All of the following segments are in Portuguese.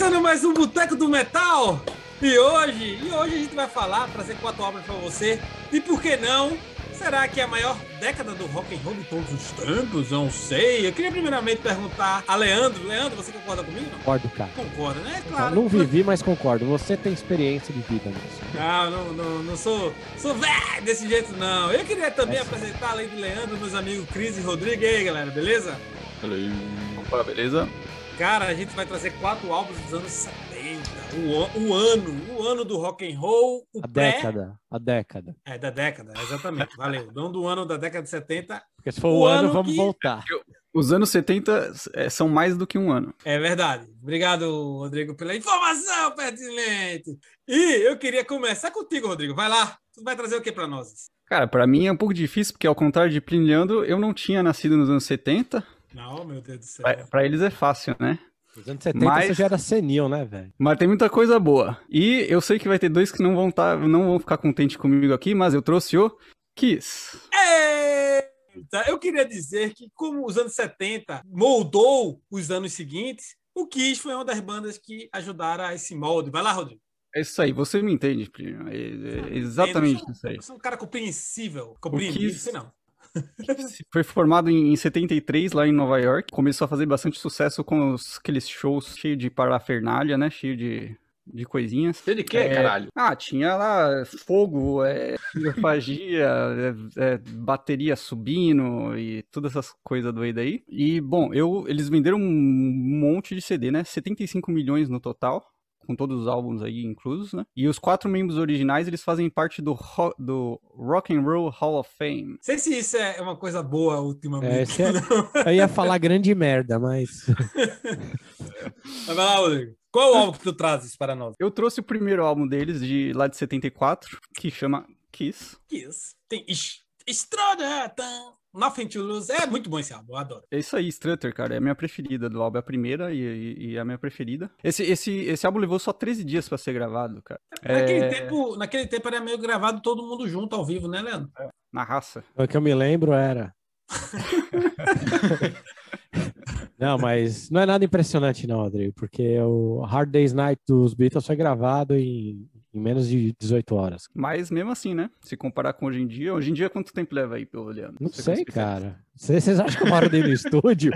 Começando mais um Boteco do Metal! E hoje, e hoje a gente vai falar, trazer quatro obras para você. E por que não? Será que é a maior década do rock and roll de todos os tempos? Não sei. Eu queria primeiramente perguntar a Leandro. Leandro, você concorda comigo? Concordo, cara. Concorda, né? Claro. Eu não vivi, mas concordo. Você tem experiência de vida nisso. Não, não, não, não sou, sou velho desse jeito, não. Eu queria também é apresentar, além de Leandro, meus amigos Cris e Rodrigo. E aí, galera, beleza? Valeu. Opa, beleza? Cara, a gente vai trazer quatro álbuns dos anos 70. O, o ano, o ano do rock and roll, o a pré... década, a década. É da década, exatamente. Valeu. Não do ano da década de 70. Porque se for o, ano, ano vamos que... voltar. Os anos 70 é, são mais do que um ano. É verdade. Obrigado, Rodrigo, pela informação pertinente. E eu queria começar contigo, Rodrigo. Vai lá. Tu vai trazer o que para nós? Cara, para mim é um pouco difícil, porque ao contrário de Pliniando, eu não tinha nascido nos anos 70, não, meu Deus do céu. Pra, pra eles é fácil, né? Nos anos 70 mas, você já era senil, né, velho? Mas tem muita coisa boa. E eu sei que vai ter dois que não vão, tá, não vão ficar contentes comigo aqui, mas eu trouxe o Kiss. Eita, eu queria dizer que como os anos 70 moldou os anos seguintes, o Kiss foi uma das bandas que ajudaram a esse molde. Vai lá, Rodrigo. É isso aí, você me entende, primo. É, é exatamente isso aí. Você é um cara compreensível. Compreensível, Kiss... não. Foi formado em 73 lá em Nova York, começou a fazer bastante sucesso com os, aqueles shows cheios de parafernália, né? Cheio de de coisinhas. Ele quer, é... caralho? Ah, tinha lá fogo, é, fagia, é, é, bateria subindo e todas essas coisas doidas aí. E, bom, eu, eles venderam um monte de CD, né? 75 milhões no total com todos os álbuns aí inclusos, né? E os quatro membros originais, eles fazem parte do, ro do Rock and Roll Hall of Fame. Não sei se isso é uma coisa boa ultimamente. É, é... Eu ia falar grande merda, mas... Vai lá, Rodrigo. Qual álbum que tu trazes para nós? Eu trouxe o primeiro álbum deles, de lá de 74, que chama Kiss. Kiss. Tem Estrada! Nothing to Lose. É muito bom esse álbum, eu adoro. É isso aí, Strutter, cara. É a minha preferida do álbum. É a primeira e, e, e é a minha preferida. Esse, esse, esse álbum levou só 13 dias pra ser gravado, cara. É, naquele, é... tempo, naquele tempo era meio gravado todo mundo junto ao vivo, né, Leandro? É. Na raça. O que eu me lembro era. não, mas não é nada impressionante, não, Rodrigo, porque o Hard Day's Night dos Beatles foi gravado em em menos de 18 horas. Mas mesmo assim, né? Se comparar com hoje em dia, hoje em dia quanto tempo leva aí, pelo Leandro? Não Você sei, cara. Vocês acham que eu moro dentro do estúdio?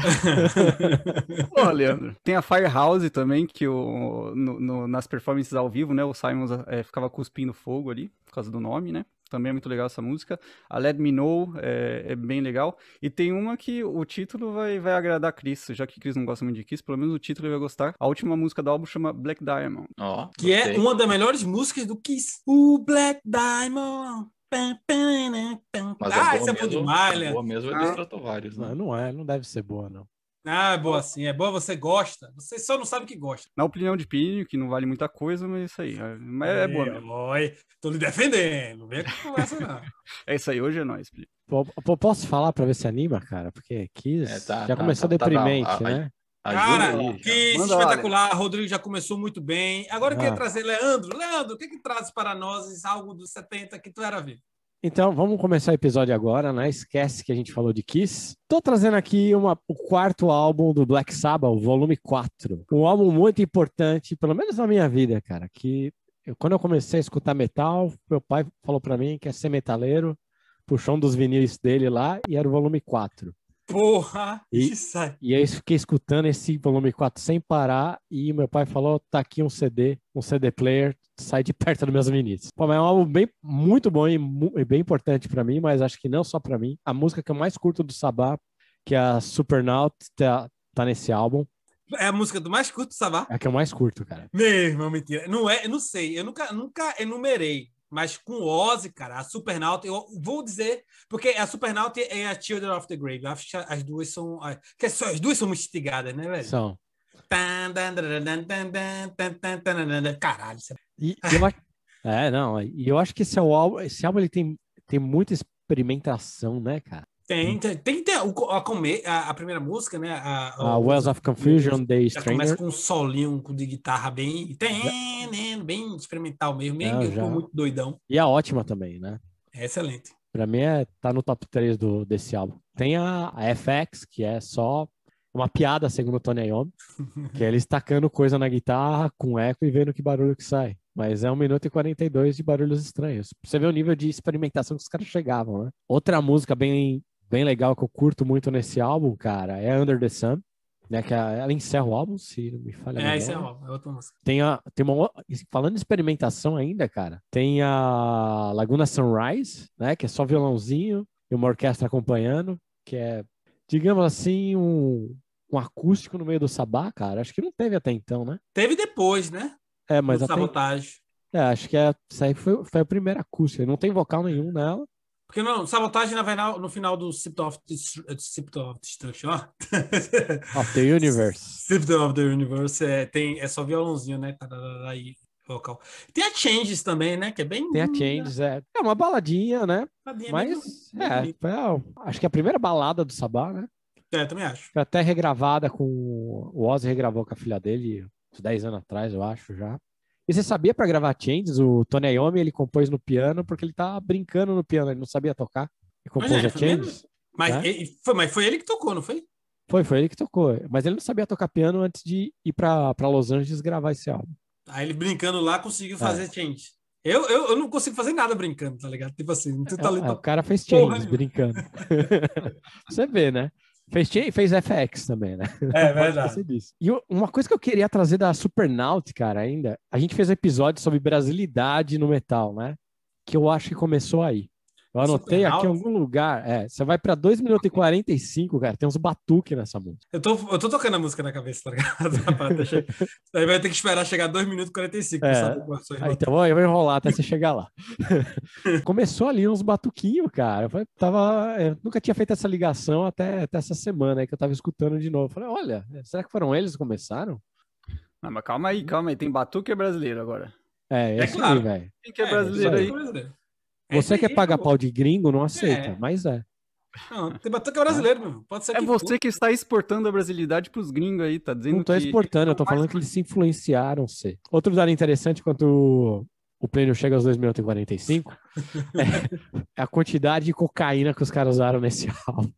Pô, Leandro, tem a Firehouse também, que o, no, no, nas performances ao vivo, né? O Simons é, ficava cuspindo fogo ali por causa do nome, né? Também é muito legal essa música. A Let Me Know é, é bem legal. E tem uma que o título vai, vai agradar a Chris, já que Chris não gosta muito de Kiss, pelo menos o título ele vai gostar. A última música do álbum chama Black Diamond. Oh, que é gostei. é uma das melhores músicas do Kiss. O Black Diamond. Né? Mas é ah, é boa essa mesmo, é boa demais, né? boa mesmo ele é do ah. né? Não, não é, não deve ser boa, não. Ah, é boa sim, é boa, você gosta. Você só não sabe que gosta. Na opinião de Pinho, que não vale muita coisa, mas é isso aí. É, mas é, é boa mesmo. Oi, tô lhe defendendo, não vem com conversa não. é isso aí, hoje é nóis, Pinho. posso falar pra ver se anima, cara? Porque aqui é, tá, já tá, começou tá, tá, tá deprimente, tá, né? Cara, que Manda espetacular, Rodrigo já começou muito bem. Agora eu ah. queria trazer Leandro. Leandro, o que que traz para nós algo dos 70 que tu era vivo? Então, vamos começar o episódio agora, né? Esquece que a gente falou de Kiss. Tô trazendo aqui uma, o quarto álbum do Black Sabbath, volume 4. Um álbum muito importante, pelo menos na minha vida, cara, que eu, quando eu comecei a escutar metal, meu pai falou para mim que é ser metaleiro, puxou um dos vinis dele lá e era o volume 4. Porra, e, isso aí. E aí eu fiquei escutando esse volume 4 sem parar e meu pai falou, tá aqui um CD, um CD player, sai de perto dos meus meninos. Pô, mas é um álbum bem, muito bom e, e bem importante para mim, mas acho que não só para mim. A música que eu mais curto do Sabá, que é a Supernaut, tá, tá nesse álbum. É a música do mais curto do Sabá? É a que eu mais curto, cara. Meu irmão, mentira. Não é, eu não sei, eu nunca, nunca enumerei mas com o Ozzy, cara, a Supernaut, eu vou dizer, porque a Supernaut é a Children of the Grave, as duas são. Que só as duas são instigadas, né, velho? São. Caralho. E, eu acho, é, não, e eu acho que esse álbum, esse álbum ele tem, tem muita experimentação, né, cara? Tem, tem, tem, o a, a, a, primeira música, né? A, a, a Wells of Confusion, The Stranger. começa com um solinho de guitarra bem, tem, né, bem experimental mesmo, meio Não, já... muito doidão. E a é ótima também, né? É excelente. Pra mim, é, tá no top 3 do, desse álbum. Tem a, a FX, que é só uma piada, segundo o Tony Iommi, que é ele estacando coisa na guitarra com eco e vendo que barulho que sai. Mas é 1 minuto e 42 de barulhos estranhos. Pra você vê o nível de experimentação que os caras chegavam, né? Outra música bem bem legal que eu curto muito nesse álbum, cara, é Under the Sun. Né, que é, ela encerra o álbum, se não me falha. É, encerra o álbum, é outra música. Tem, a, tem uma, falando de experimentação ainda, cara, tem a Laguna Sunrise, né, que é só violãozinho e uma orquestra acompanhando, que é, digamos assim, um, um acústico no meio do sabá, cara. Acho que não teve até então, né? Teve depois, né? É, mas. a até... É, acho que é, essa aí foi, foi a primeira acústica. Não tem vocal nenhum nela. Porque não, sabotagem na final, no final do Sip of, Sip eh, of Destruction, ó. Of the Universe. of the Universe é, tem, é só violãozinho, né? Aí, vocal. Tem a Changes também, né? Que é bem. Tem a Changes, é. É uma baladinha, né? Baladinha Mas, é, é acho que é a primeira balada do Sabá, né? É, também acho. Foi até regravada com. O Ozzy regravou com a filha dele uns 10 anos atrás, eu acho já. E você sabia para gravar Changes, o Tony Iommi ele compôs no piano porque ele tava tá brincando no piano, ele não sabia tocar. E compôs mas, é, a Changes. Mas, né? ele, foi, mas foi ele que tocou, não foi? Foi, foi ele que tocou. Mas ele não sabia tocar piano antes de ir para Los Angeles gravar esse álbum. Aí ele brincando lá conseguiu é. fazer é. Changes. Eu, eu, eu não consigo fazer nada brincando, tá ligado? Tipo assim, não tem é, talento. É, o cara fez Changes brincando. você vê, né? Fez, fez FX também, né? É verdade. E uma coisa que eu queria trazer da Supernaut, cara, ainda, a gente fez um episódio sobre brasilidade no metal, né? Que eu acho que começou aí. Eu anotei Super aqui em algum lugar. É, você vai para 2 minutos e 45, cara. Tem uns batuque nessa música. Eu tô, eu tô tocando a música na cabeça, tá ligado? Aí vai ter que esperar chegar 2 minutos e 45. É. Sabe? É ah, então eu vou enrolar até você chegar lá. Começou ali uns batuquinhos, cara. Eu tava, eu é, nunca tinha feito essa ligação até, até essa semana aí que eu tava escutando de novo. Eu falei, olha, é, será que foram eles que começaram? Não, mas calma aí, calma aí. Tem batuque brasileiro agora. É, é claro. velho. Quem que é, é brasileiro aí? brasileiro. É você quer que paga pau de gringo, não aceita, é. mas é. Não, tem batom é brasileiro, meu. Pode ser é que você for. que está exportando a brasilidade para os gringos aí, tá dizendo Não tô que... exportando, eu tô falando que eles se influenciaram, se. Outro dado interessante, quanto o prêmio chega aos 2 minutos e 45, é, é a quantidade de cocaína que os caras usaram nesse álbum.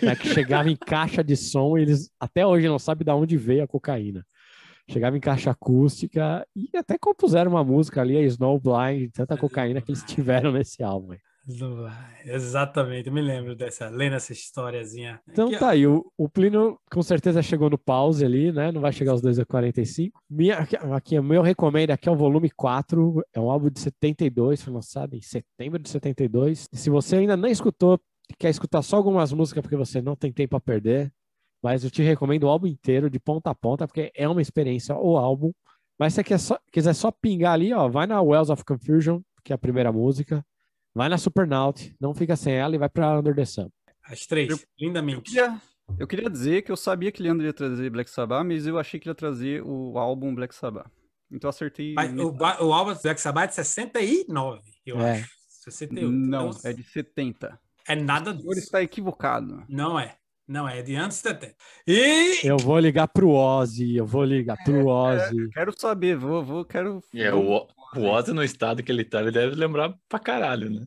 É que chegava em caixa de som, eles até hoje não sabem de onde veio a cocaína chegava em caixa acústica e até compuseram uma música ali, a Snowblind, tanta cocaína que eles tiveram nesse álbum. Aí. Exatamente, eu me lembro dessa, lendo essa historiazinha. Então tá aí, o, o, Plínio com certeza chegou no pause ali, né? Não vai chegar aos 2h45. Minha, aqui, meu recomendo aqui é o volume 4, é um álbum de 72, foi lançado em setembro de 72. E se você ainda não escutou, quer escutar só algumas músicas porque você não tem tempo a perder, mas eu te recomendo o álbum inteiro, de ponta a ponta, porque é uma experiência, o álbum. Mas se você só, quiser só pingar ali, ó, vai na Wells of Confusion, que é a primeira música. Vai na Supernaut, não fica sem ela e vai pra Under the Sun. As três, eu, lindamente. Eu queria, eu queria dizer que eu sabia que Leandro ia trazer Black Sabbath, mas eu achei que ele ia trazer o álbum Black Sabbath. Então acertei. O, o, álbum Black Sabbath é de 69, eu é. acho. 68. Não, então, é de 70. É nada disso. O senhor está equivocado. Não é. Não, é de antes da E... Eu vou ligar pro Ozzy, eu vou ligar pro é, é, Ozzy. É, quero saber, vou, vou, quero... É, o, o Ozzy no estado que ele tá, ele deve lembrar pra caralho, né?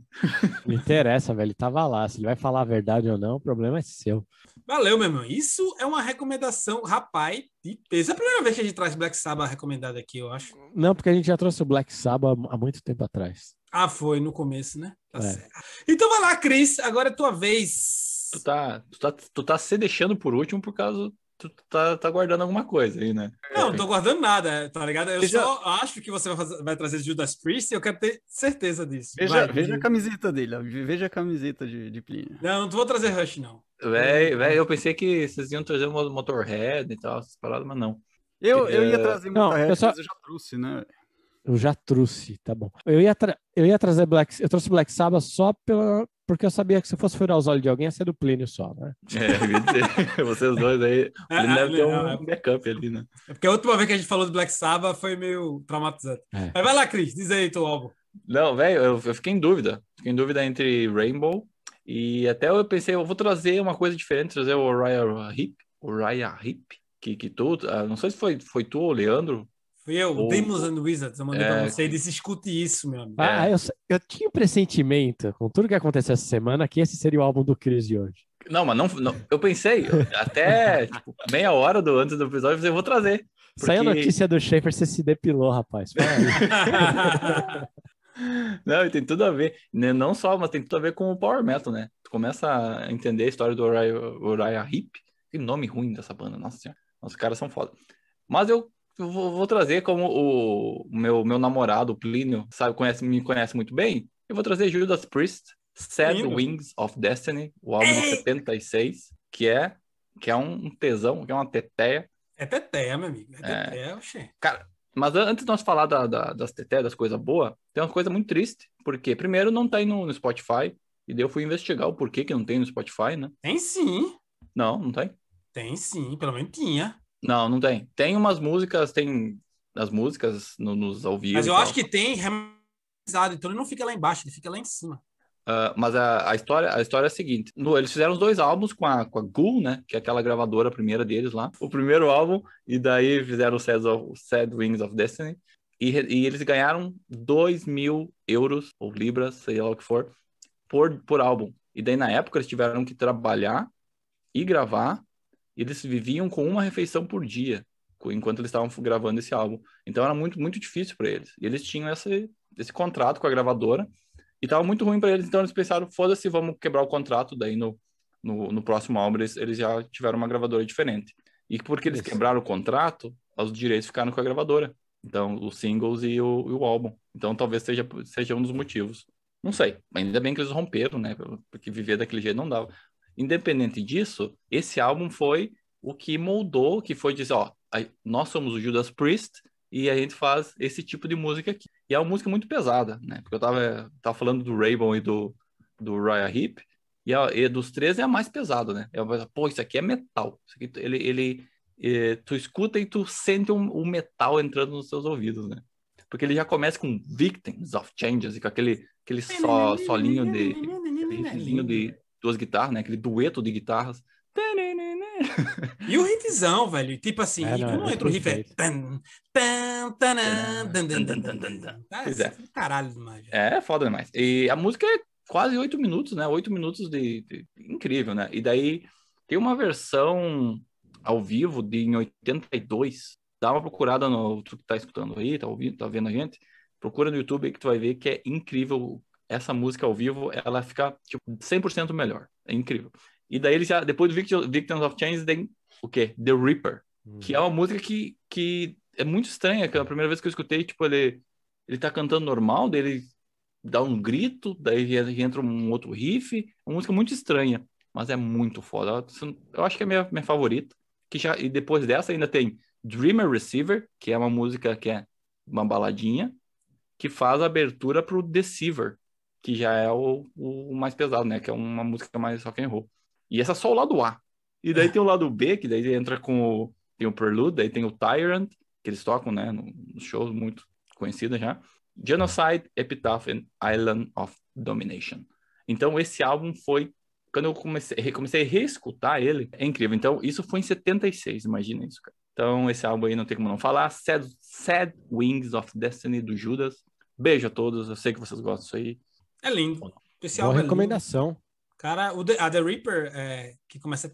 Me interessa, velho, ele tava lá. Se ele vai falar a verdade ou não, o problema é seu. Valeu, meu irmão. Isso é uma recomendação, rapaz, de peso. É a primeira vez que a gente traz Black Sabbath recomendado aqui, eu acho. Não, porque a gente já trouxe o Black Sabbath há muito tempo atrás. Ah, foi, no começo, né? Tá é. certo. Então vai lá, Cris, agora é tua vez. Tu tá, tu tá, tu tá se deixando por último por causa. Tu tá, tá guardando alguma coisa aí, né? Não, não tô guardando nada, tá ligado? Eu veja... só acho que você vai, fazer, vai trazer Judas Priest e eu quero ter certeza disso. Veja, vai, veja a camiseta dele, veja a camiseta de, de Plínio. Não, não vou trazer Rush, não. Véi, véi, eu pensei que vocês iam trazer o Motorhead e tal, essas paradas, mas não. Eu, eu ia é, trazer Motorhead, não, eu só... mas eu já trouxe, né? Eu já trouxe, tá bom. Eu ia, eu ia trazer Black... Eu trouxe Black Sabbath só pela... Porque eu sabia que se eu fosse furar os olhos de alguém, ia ser do Plínio só, né? É, vocês dois aí. É, ele deve é, ter um é, backup ali, né? É porque a última vez que a gente falou do Black Sabbath foi meio traumatizante. É. Mas vai lá, Cris, diz aí tu logo. Não, velho, eu, eu fiquei em dúvida. Fiquei em dúvida entre Rainbow e até eu pensei, eu vou trazer uma coisa diferente, trazer o Raya Hip, o Raya Hip, que, que tu, ah, não sei se foi, foi tu ou o Leandro foi eu, Ou... Demons and Wizards, eu mandei é... pra vocês. Escute isso, meu amigo. Ah, é. eu, eu tinha o um pressentimento, com tudo que aconteceu essa semana, que esse seria o álbum do Chris de hoje. Não, mas não, não eu pensei, até tipo, meia hora do, antes do episódio, eu vou trazer. Porque... Saiu a notícia do Schaefer, você se depilou, rapaz. não, e tem tudo a ver, né, não só, mas tem tudo a ver com o Power Metal, né? Tu começa a entender a história do Uriah, Uriah Heep, que nome ruim dessa banda, nossa senhora. Os caras são foda. Mas eu vou, vou, trazer como o meu, meu namorado, Plínio, sabe, conhece, me conhece muito bem. Eu vou trazer Judas Priest, Sad Lindo. Wings of Destiny, o álbum de é. 76, que é, que é um tesão, que é uma teteia. É teteia, meu amigo. É, é. teteia, é. Oxê. Cara, mas antes de nós falar da, da, das teteias, das coisas boas, tem uma coisa muito triste, porque primeiro não tem tá no, no Spotify, e daí eu fui investigar o porquê que não tem no Spotify, né? Tem sim. Não, não tem? Tem sim, pelo menos tinha. Não, não tem. Tem umas músicas, tem as músicas no, nos ao vivo. Mas eu acho que tem remasterizado, então ele não fica lá embaixo, ele fica lá em cima. Uh, mas a, a, história, a história é a seguinte: no, eles fizeram os dois álbuns com a, com a Ghoul, né? Que é aquela gravadora primeira deles lá. O primeiro álbum, e daí fizeram o Sad, of, Sad Wings of Destiny. E, e, eles ganharam 2 mil euros, ou libras, sei lá o que for, por, por álbum. E daí na época eles tiveram que trabalhar e gravar e eles viviam com uma refeição por dia, enquanto eles estavam gravando esse álbum. Então era muito, muito difícil para eles. E eles tinham esse, esse contrato com a gravadora, e tava muito ruim para eles, então eles pensaram, foda-se, vamos quebrar o contrato, daí no, no, no próximo álbum eles, eles já tiveram uma gravadora diferente. E porque eles Isso. quebraram o contrato, os direitos ficaram com a gravadora. Então, os singles e o, e o álbum. Então, talvez seja, seja um dos motivos. Não sei. Ainda bem que eles romperam, né? Porque viver daquele jeito não dava. Independente disso, esse álbum foi o que moldou, que foi dizer, ó, nós somos o Judas Priest e a gente faz esse tipo de música aqui. E é uma música muito pesada, né? Porque eu tava, tava falando do Raybon e do, do Raya Hip, e, a, e dos três é a mais pesada, né? É, pô, isso aqui é metal. Isso aqui, ele, ele, é, tu escuta e tu sente o um, um metal entrando nos seus ouvidos, né? Porque ele já começa com Victims of Changes, e com aquele, aquele so, solinho de... Aquele de duas guitarras, né? Aquele dueto de guitarras. E o riffzão, velho. Tipo assim, é, não, não é entra o riff, é... é. é caralho demais. É, foda demais. E a música é quase oito minutos, né? Oito minutos de, de... Incrível, né? E daí tem uma versão ao vivo de em 82. Dá uma procurada no... Tu que tá escutando aí, tá ouvindo, tá vendo a gente? Procura no YouTube aí que tu vai ver que é incrível essa música ao vivo, ela fica tipo 100% melhor. É incrível. E daí ele já, depois do Victims of Chains, tem o quê? The Reaper, hum. que é uma música que, que é muito estranha, que é a primeira vez que eu escutei, tipo, ele ele tá cantando normal, dele dá um grito, daí entra um outro riff, é uma música muito estranha, mas é muito foda. Eu acho que é minha, minha favorita. Que já, e depois dessa ainda tem Dreamer Receiver, que é uma música que é uma baladinha, que faz a abertura pro Deceiver, que já é o, o, mais pesado, né? Que é uma música mais só and roll. E essa é só o lado A. E daí tem o lado B, que daí entra com o, tem o Prelude, daí tem o Tyrant, que eles tocam, né? Nos shows muito conhecida já. Genocide, Epitaph and Island of Domination. Então esse álbum foi quando eu comecei, comecei a reescutar ele, é incrível. Então isso foi em 76, imagina isso, cara. Então esse álbum aí não tem como não falar. Sad, Sad Wings of Destiny do Judas. Beijo a todos, eu sei que vocês gostam disso aí. É lindo. Esse Boa é recomendação. É Cara, o The, a The Reaper, é, que começa.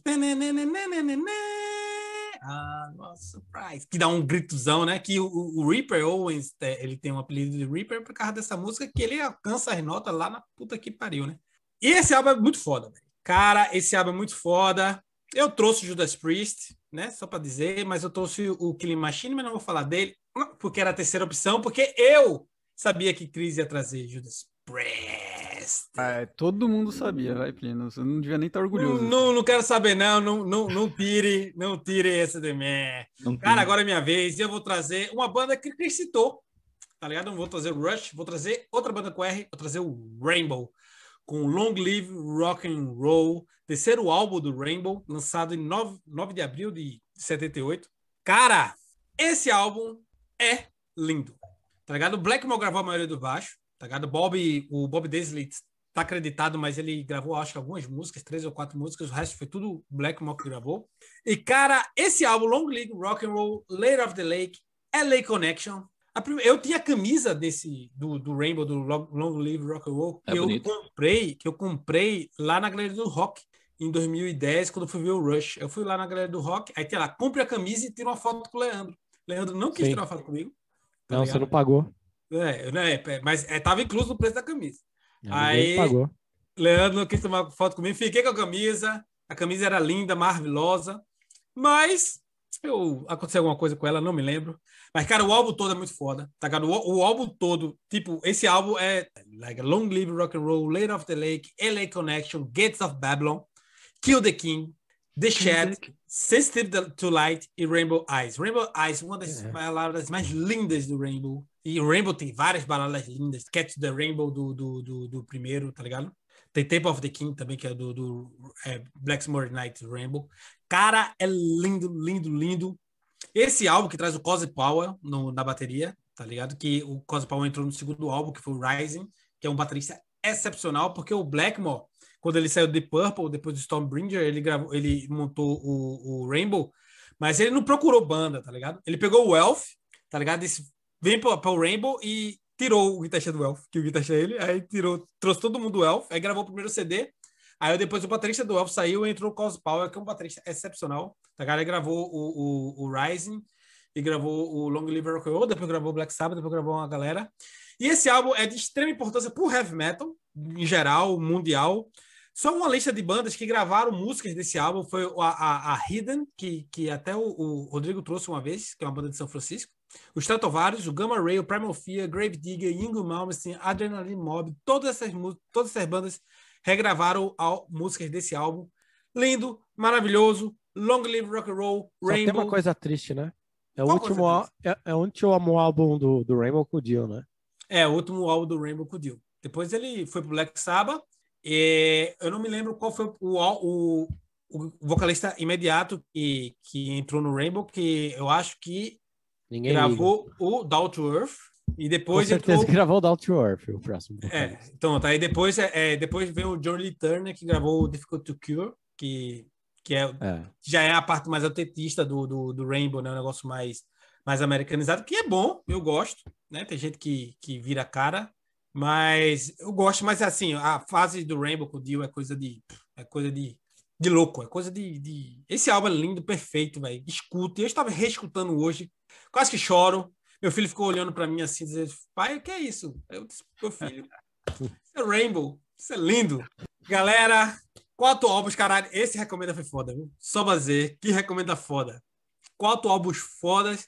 Ah, nossa, surprise. Que dá um gritozão, né? Que o, o Reaper Owens, é, ele tem um apelido de Reaper por causa dessa música que ele alcança as notas lá na puta que pariu, né? E esse álbum é muito foda, velho. Cara, esse álbum é muito foda. Eu trouxe Judas Priest, né? Só para dizer, mas eu trouxe o Killing Machine, mas não vou falar dele, porque era a terceira opção, porque eu sabia que Chris ia trazer Judas Prest. Ah, é, todo mundo sabia, vai, Plínio. Você não devia nem estar tá orgulhoso. Não, assim. não, não, quero saber, não. Não, não, não tire, não tire essa de mim. Cara, agora é minha vez. Eu vou trazer uma banda que Chris citou, tá ligado? Não vou trazer o Rush, vou trazer outra banda com R, vou trazer o Rainbow. Com Long Live Rock and Roll, terceiro álbum do Rainbow, lançado em 9, 9 de abril de 78. Cara, esse álbum é lindo. Tá ligado? O Blackmore gravou a maioria do baixo. Tá ligado? Bob, o Bob Daisley tá acreditado, mas ele gravou, acho que algumas músicas, três ou quatro músicas, o resto foi tudo Blackmore que gravou. E, cara, esse álbum, Long League, Rock and Roll, Layer of the Lake, LA Connection. eu tinha a camisa desse, do, do Rainbow, do Long Live Rock and Roll, é que, eu comprei, que eu comprei lá na Galeria do Rock, em 2010, quando eu fui ver o Rush. Eu fui lá na Galeria do Rock, aí tem lá, compre a camisa e tira uma foto com o Leandro. Leandro não quis Sim. tirar uma foto comigo. Tá não, ligado? você não pagou. É, né, é, mas é, tava incluso no preço da camisa. Aí, pagou. Leandro quis tomar foto comigo, fiquei com a camisa. A camisa era linda, maravilhosa, mas eu, aconteceu alguma coisa com ela, não me lembro. Mas, cara, o álbum todo é muito foda, tá, cara? O, o álbum todo, tipo, esse álbum é like, Long Live Rock and Roll, Late of the Lake, LA Connection, Gates of Babylon, Kill the King, The Shed, Sensitive to Light e Rainbow Eyes. Rainbow Eyes, uma das é. palavras mais lindas do Rainbow. E o Rainbow tem várias baladas lindas. Catch the Rainbow do, do, do, do primeiro, tá ligado? Tem Temple of the King também, que é do, do é, Blacksmore Night Rainbow. Cara, é lindo, lindo, lindo. Esse álbum que traz o Cosy Power no, na bateria, tá ligado? Que o Cosy Power entrou no segundo álbum, que foi o Rising, que é um baterista excepcional, porque o Blackmore, quando ele saiu de Purple, depois do Stormbringer, ele, gravou, ele montou o, o Rainbow, mas ele não procurou banda, tá ligado? Ele pegou o Elf, tá ligado? Esse vem para o Rainbow e tirou o guitarrista do Elf, que o guitarrista é ele, aí tirou, trouxe todo mundo do Elf, aí gravou o primeiro CD, aí depois o baterista do Elf saiu e entrou o Cos Power, que é um baterista excepcional, tá, cara? Ele gravou o, o, o Rising, e gravou o Long Live Rock and Roll, depois gravou o Black Sabbath, depois gravou uma galera. E esse álbum é de extrema importância pro heavy metal, em geral, mundial. Só uma lista de bandas que gravaram músicas desse álbum foi a, a, a Hidden, que, que até o, o, Rodrigo trouxe uma vez, que é uma banda de São Francisco. Os Stratovarius, o Gamma Ray, o Primal Fear, Gravedigger, Ingo Malmsteen, Adrenaline Mob, todas essas, todas essas bandas regravaram ao, músicas desse álbum. Lindo, maravilhoso, Long Live Rock and Roll, Só Rainbow. tem uma coisa triste, né? É o, último, é, é o último álbum do, do Rainbow com o Dio, né? É, o último álbum do Rainbow com o Dio. Depois ele foi pro Black Sabbath. E eu não me lembro qual foi o, o, o vocalista imediato que, que entrou no Rainbow, que eu acho que Ninguém gravou liga. o Down to Earth e depois. Com certeza entrou... que gravou o Down to Earth, o próximo. É, então tá. E depois, é, é, depois vem o John Lee Turner, que gravou o Difficult to Cure, que, que é, é. já é a parte mais autentista do, do, do Rainbow, né? Um negócio mais, mais americanizado, que é bom, eu gosto, né? Tem gente que, que vira cara, mas eu gosto, mas assim, a fase do Rainbow com o Dio é coisa de. É coisa de, de louco, é coisa de. de... Esse álbum é lindo, perfeito, velho. Escuta. Eu estava reescutando hoje Quase que choro. Meu filho ficou olhando para mim assim, dizendo: pai, o que é isso? Eu disse: meu filho, isso é Rainbow, isso é lindo. Galera, quatro álbuns, caralho. Esse recomenda foi foda, viu? Só fazer, que recomenda foda. Quatro álbuns fodas.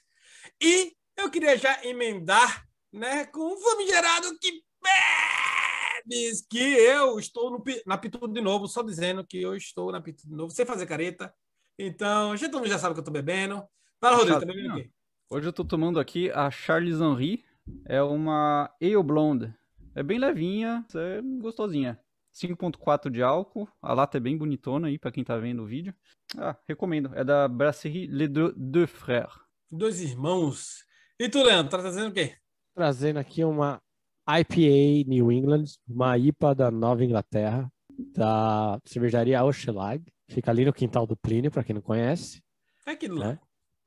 E eu queria já emendar, né, com o famigerado que bebes. que eu estou no, na Pitudo de novo, só dizendo que eu estou na Pitudo de novo, sem fazer careta. Então, já todo mundo já sabe que eu estou bebendo. Fala, Rodrigo, tá bebendo o quê? Hoje eu tô tomando aqui a Charles Henry. É uma Ale Blonde. É bem levinha, é gostosinha. 5.4 de álcool. A lata é bem bonitona aí para quem tá vendo o vídeo. Ah, recomendo. É da Brasserie Les Deux, Deux Frères. Dois irmãos. E tu, Leandro, tá trazendo o quê? Trazendo aqui uma IPA New England, uma IPA da Nova Inglaterra, da cervejaria Oschelag. Fica ali no quintal do Plínio, para quem não conhece. É aquilo né?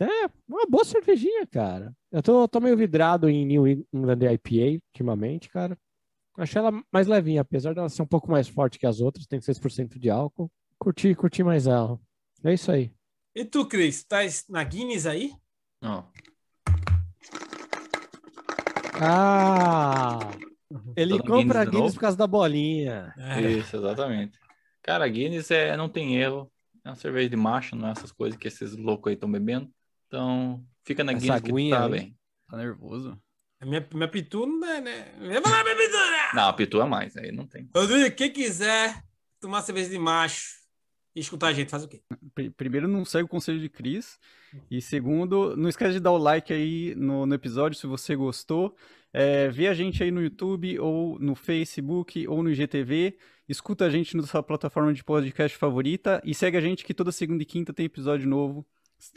É, uma boa cervejinha, cara. Eu tô, tô meio vidrado em New England IPA ultimamente, cara. Achei ela mais levinha, apesar dela ser um pouco mais forte que as outras, tem 6% de álcool. Curti, curti mais ela. É isso aí. E tu, Cris, tá na Guinness aí? Não. Ah! Ele compra Guinness, Guinness por causa da bolinha. É. Isso, exatamente. Cara, Guinness é, não tem erro. É uma cerveja de macho, não é essas coisas que esses loucos aí estão bebendo. Então, fica na guia que tá bem. Tá nervoso? A minha, minha pitu não dá, né? né? Não, a pitu é mais, aí não tem. Rodrigo, quem quiser tomar cerveja de macho e escutar a gente, faz o quê? Primeiro, não segue o conselho de Cris. E segundo, não esquece de dar o like aí no, no episódio se você gostou. É, vê a gente aí no YouTube, ou no Facebook, ou no IGTV. Escuta a gente na sua plataforma de podcast favorita. E segue a gente que toda segunda e quinta tem episódio novo.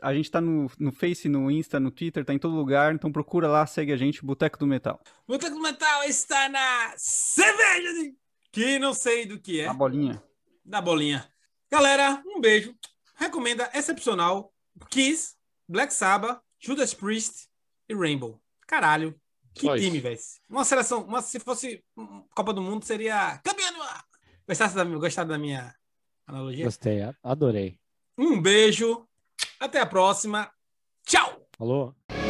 A gente tá no, no Face, no Insta, no Twitter, tá em todo lugar, então procura lá, segue a gente, Boteco do Metal. Boteco do Metal está na cerveja de... que não sei do que é. Na bolinha. Da bolinha. Galera, um beijo. Recomenda excepcional Kiss, Black Sabbath, Judas Priest e Rainbow. Caralho, que time, velho. Uma seleção, uma, se fosse Copa do Mundo, seria campeão Gostaram da, gostaram da minha analogia? Gostei, adorei. Um beijo. Até a próxima. Tchau! Alô?